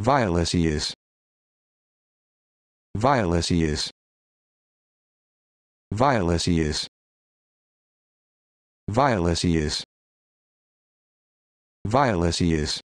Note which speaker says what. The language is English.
Speaker 1: Violus he is. Violus he is. he is. he is. he is.